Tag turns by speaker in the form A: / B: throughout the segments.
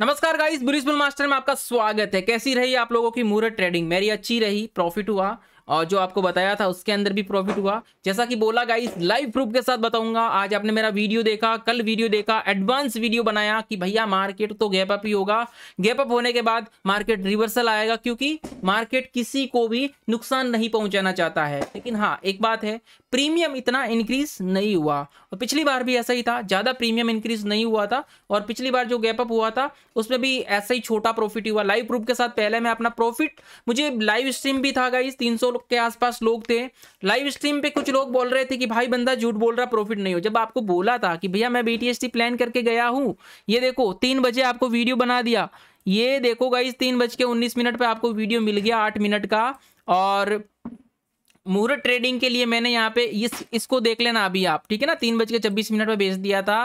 A: नमस्कार guys बुरिस्बुल master में आपका स्वागत है कैसी रही आप लोगों की मुहूर्त ट्रेडिंग मेरी अच्छी रही प्रॉफिट हुआ और जो आपको बताया था उसके अंदर भी प्रॉफिट हुआ जैसा कि बोला गाइस लाइव प्रूफ के साथ बताऊंगा आज आपने मेरा वीडियो देखा कल वीडियो देखा एडवांस वीडियो बनाया कि भैया मार्केट तो गैप अप ही होगा गैप अप होने के बाद मार्केट रिवर्सल आएगा क्योंकि मार्केट किसी को भी नुकसान नहीं पहुंचाना चाहता है लेकिन हाँ एक बात है प्रीमियम इतना इंक्रीज नहीं हुआ और पिछली बार भी ऐसा ही था ज़्यादा प्रीमियम इंक्रीज नहीं हुआ था और पिछली बार जो गैप अप हुआ था उसमें भी ऐसा ही छोटा प्रॉफिट हुआ लाइव प्रूफ के साथ पहले मैं अपना प्रॉफिट मुझे लाइव स्ट्रीम भी था गाइस 300 के आसपास लोग थे लाइव स्ट्रीम पे कुछ लोग बोल रहे थे कि भाई बंदा झूठ बोल रहा प्रॉफिट नहीं हो जब आपको बोला था कि भैया मैं बी प्लान करके गया हूँ ये देखो तीन बजे आपको वीडियो बना दिया ये देखो गाइस तीन बज के उन्नीस मिनट पर आपको वीडियो मिल गया आठ मिनट का और मुहूर्त ट्रेडिंग के लिए मैंने यहाँ पे इस इसको देख लेना अभी आप ठीक है ना तीन बज के छब्बीस मिनट पर बेच दिया था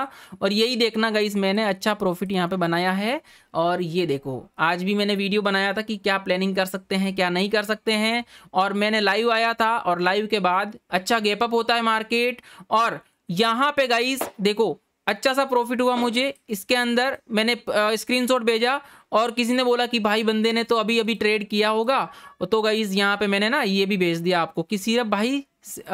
A: और यही देखना गाइस मैंने अच्छा प्रॉफिट यहाँ पे बनाया है और ये देखो आज भी मैंने वीडियो बनाया था कि क्या प्लानिंग कर सकते हैं क्या नहीं कर सकते हैं और मैंने लाइव आया था और लाइव के बाद अच्छा गेपअप होता है मार्केट और यहाँ पे गाइस देखो अच्छा सा प्रॉफिट हुआ मुझे इसके अंदर मैंने स्क्रीनशॉट भेजा और किसी ने बोला कि भाई बंदे ने तो अभी अभी ट्रेड किया होगा तो गाइज यहाँ पे मैंने ना ये भी भेज दिया आपको कि सिर्फ भाई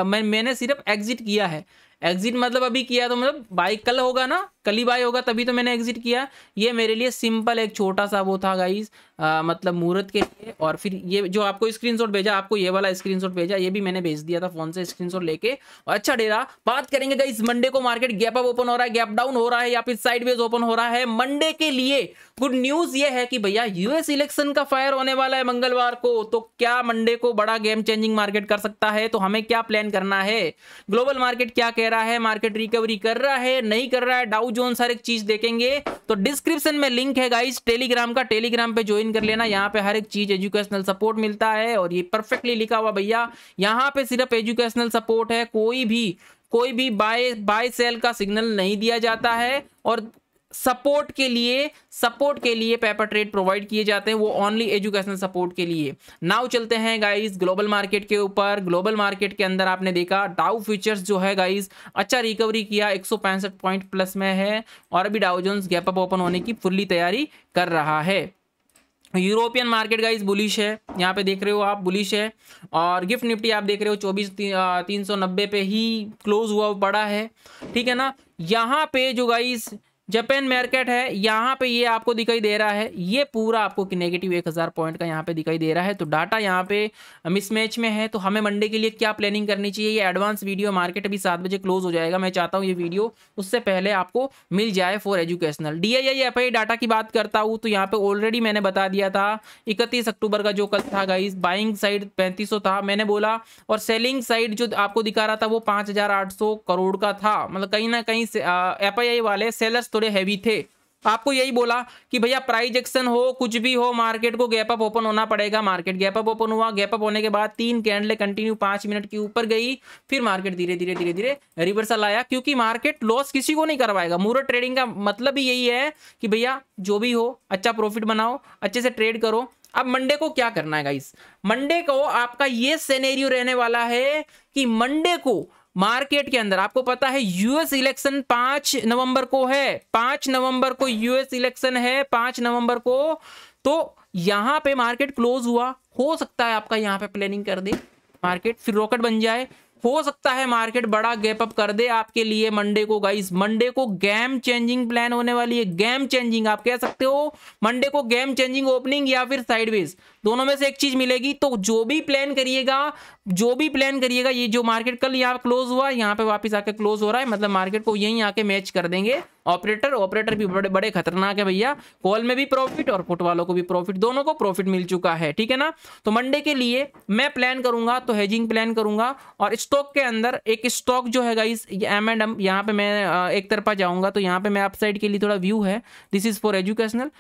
A: मैं मैंने सिर्फ एग्जिट किया है एग्जिट मतलब अभी किया तो मतलब बाई कल होगा ना कल ही बाई होगा तभी तो मैंने एग्जिट किया ये मेरे लिए सिंपल एक छोटा सा वो था गाइज मतलब मुहूर्त के लिए और फिर ये जो आपको स्क्रीनशॉट भेजा आपको ये वाला स्क्रीनशॉट भेजा ये भी मैंने भेज दिया था फोन से स्क्रीनशॉट लेके और अच्छा डेरा बात करेंगे गाइज मंडे को मार्केट गैप अप ओपन हो रहा है गैप डाउन हो रहा है या फिर साइड ओपन हो रहा है मंडे के लिए गुड न्यूज ये है कि भैया यूएस इलेक्शन का फायर होने वाला है मंगलवार को तो क्या मंडे को बड़ा गेम चेंजिंग मार्केट कर सकता है तो हमें क्या प्लान करना है ग्लोबल मार्केट क्या कह रहा है मार्केट रिकवरी कर रहा है नहीं कर रहा है डाउ जोन हर एक चीज देखेंगे तो डिस्क्रिप्शन में लिंक है गाइस टेलीग्राम का टेलीग्राम पे ज्वाइन कर लेना यहाँ पे हर एक चीज एजुकेशनल सपोर्ट मिलता है और ये परफेक्टली लिखा हुआ भैया यहाँ पे सिर्फ एजुकेशनल सपोर्ट है कोई भी कोई भी बाय बाय सेल का सिग्नल नहीं दिया जाता है और सपोर्ट के लिए सपोर्ट के लिए पेपर ट्रेड प्रोवाइड किए जाते हैं वो ओनली एजुकेशनल सपोर्ट के लिए नाउ चलते हैं गाइस ग्लोबल मार्केट के ऊपर ग्लोबल मार्केट के अंदर आपने देखा डाउ फ्यूचर्स जो है गाइस अच्छा रिकवरी किया एक पॉइंट प्लस में है और अभी डाउजोन्स गैप अप ओपन होने की फुल्ली तैयारी कर रहा है यूरोपियन मार्केट गाइस बुलिश है यहाँ पे देख रहे हो आप बुलिश है और गिफ्ट निफ्टी आप देख रहे हो चौबीस ती, तीन सौ नब्बे पे ही क्लोज हुआ पड़ा है ठीक है ना यहाँ पे जो गाइस जापान मार्केट है यहाँ पे ये आपको दिखाई दे रहा है ये पूरा आपको नेगेटिव एक हज़ार पॉइंट का यहाँ पे दिखाई दे रहा है तो डाटा यहाँ पे मिसमैच में है तो हमें मंडे के लिए क्या प्लानिंग करनी चाहिए ये एडवांस वीडियो मार्केट अभी सात बजे क्लोज हो जाएगा मैं चाहता हूँ ये वीडियो उससे पहले आपको मिल जाए for educational D I F I data की बात करता हूँ तो यहाँ पर ऑलरेडी मैंने बता दिया था इकतीस अक्टूबर का जो कल था गाइज बाइंग साइड पैंतीस था मैंने बोला और सेलिंग साइड जो आपको दिखा रहा था वो पाँच करोड़ का था मतलब कहीं ना कहीं एफ वाले सेलर्स थोड़े हैवी थे आपको यही बोला कि भैया प्राइज एक्शन हो कुछ भी हो मार्केट को गैप अप ओपन होना पड़ेगा मार्केट गैप अप ओपन हुआ गैप अप होने के बाद तीन कैंडले कंटिन्यू पांच मिनट के ऊपर गई फिर मार्केट धीरे धीरे धीरे धीरे रिवर्सल आया क्योंकि मार्केट लॉस किसी को नहीं करवाएगा मूर ट्रेडिंग का मतलब ही यही है कि भैया जो भी हो अच्छा प्रॉफिट बनाओ अच्छे से ट्रेड करो अब मंडे को क्या करना है गाइस मंडे को आपका ये सेनेरियो रहने वाला है कि मंडे को मार्केट के अंदर आपको पता है यूएस इलेक्शन पांच नवंबर को है पांच नवंबर को यूएस इलेक्शन है पांच नवंबर को तो यहां पे मार्केट क्लोज हुआ हो सकता है आपका यहां पे प्लानिंग कर दे मार्केट फिर रॉकेट बन जाए हो सकता है मार्केट बड़ा गैप अप कर दे आपके लिए मंडे को गाइस मंडे को गेम चेंजिंग प्लान होने वाली है गेम चेंजिंग आप कह सकते हो मंडे को गेम चेंजिंग ओपनिंग या फिर साइडवेज दोनों में से एक चीज मिलेगी तो जो भी प्लान करिएगा जो भी प्लान करिएगा ये जो मार्केट कल यहाँ क्लोज हुआ यहाँ पे वापस आके क्लोज हो रहा है मतलब मार्केट को यहीं आके मैच कर देंगे ऑपरेटर ऑपरेटर भी बड़े बड़े खतरनाक है भैया कॉल में भी प्रॉफिट और पुट वालों को भी प्रॉफिट दोनों को प्रॉफिट मिल चुका है ठीक है ना तो मंडे के लिए मैं प्लान करूंगा तो हेजिंग प्लान करूंगा और स्टॉक के अंदर एक स्टॉक जो है गाइस एम एंड एम यहाँ पे मैं एक तरफा जाऊंगा तो यहाँ पे मैं अपसाइड के लिए थोड़ा व्यू है दिस इज फॉर एजुकेशनल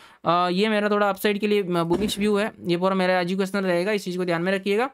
A: ये मेरा थोड़ा अपसाइड के लिए बुकिश व्यू है ये पूरा मेरा एजुकेशनल रहेगा इस चीज़ को ध्यान में रखिएगा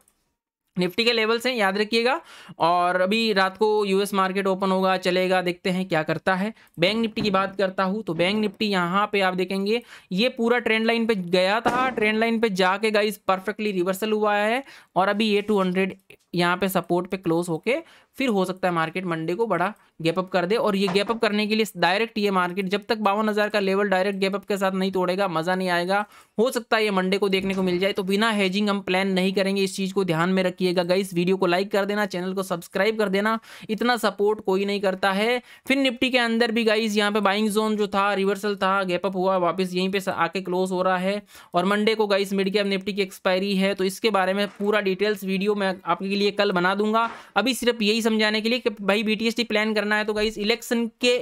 A: निफ्टी के लेवल्स हैं याद रखिएगा और अभी रात को यूएस मार्केट ओपन होगा चलेगा देखते हैं क्या करता है बैंक निफ्टी की बात करता हूँ तो बैंक निफ्टी यहाँ पे आप देखेंगे ये पूरा ट्रेंड लाइन पे गया था ट्रेंड लाइन पे जाके गाइस परफेक्टली रिवर्सल हुआ है और अभी ये 200 यहाँ पे सपोर्ट पे क्लोज होके फिर हो सकता है मार्केट मंडे को बड़ा गैपअप कर दे और ये गैपअप करने के लिए डायरेक्ट ये मार्केट जब तक बावन हज़ार का लेवल डायरेक्ट गैपअप के साथ नहीं तोड़ेगा मज़ा नहीं आएगा हो सकता है ये मंडे को देखने को मिल जाए तो बिना हेजिंग हम प्लान नहीं करेंगे इस चीज़ को ध्यान में रखिएगा गाइस वीडियो को लाइक कर देना चैनल को सब्सक्राइब कर देना इतना सपोर्ट कोई नहीं करता है फिर निफ्टी के अंदर भी गाइस यहाँ पे बाइंग जोन जो था रिवर्सल था गैपअप हुआ वापस यहीं पर आके क्लोज हो रहा है और मंडे को गाइस मिड कैप निफ्टी की एक्सपायरी है तो इसके बारे में पूरा डिटेल्स वीडियो मैं आपके लिए कल बना दूंगा अभी सिर्फ यही समझाने के लिए कि भाई बीटीएसटी प्लान करना है तो गाइज इलेक्शन के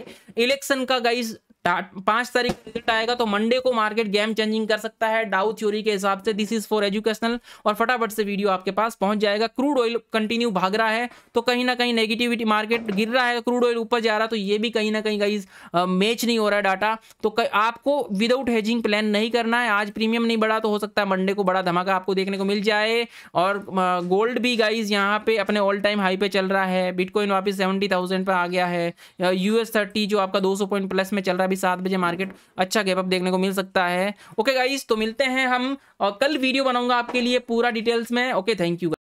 A: इलेक्शन का गाइज पांच तारीख का रिजल्ट आएगा तो मंडे को मार्केट गेम चेंजिंग कर सकता है डाउ थ्योरी के हिसाब से दिस इज फॉर एजुकेशनल और फटाफट से वीडियो आपके पास पहुंच जाएगा क्रूड ऑयल कंटिन्यू भाग रहा है तो कहीं ना कहीं नेगेटिविटी मार्केट गिर रहा है क्रूड ऑयल ऊपर जा रहा है तो ये भी कहीं ना कहीं गाइज मैच नहीं हो रहा है डाटा तो आपको विदाउट हेजिंग प्लान नहीं करना है आज प्रीमियम नहीं बढ़ा तो हो सकता है मंडे को बड़ा धमाका आपको देखने को मिल जाए और गोल्ड भी गाइज यहाँ पे अपने ऑल टाइम हाई पे चल रहा है बिटकॉइन वापिस सेवेंटी थाउजेंड पर आ गया है यूएस थर्टी जो आपका दो सौ पॉइंट प्लस में चल रहा है अभी सात बजे मार्केट अच्छा गैप अप देखने को मिल सकता है ओके गाइस तो मिलते हैं हम और कल वीडियो बनाऊंगा आपके लिए पूरा डिटेल्स में ओके थैंक यू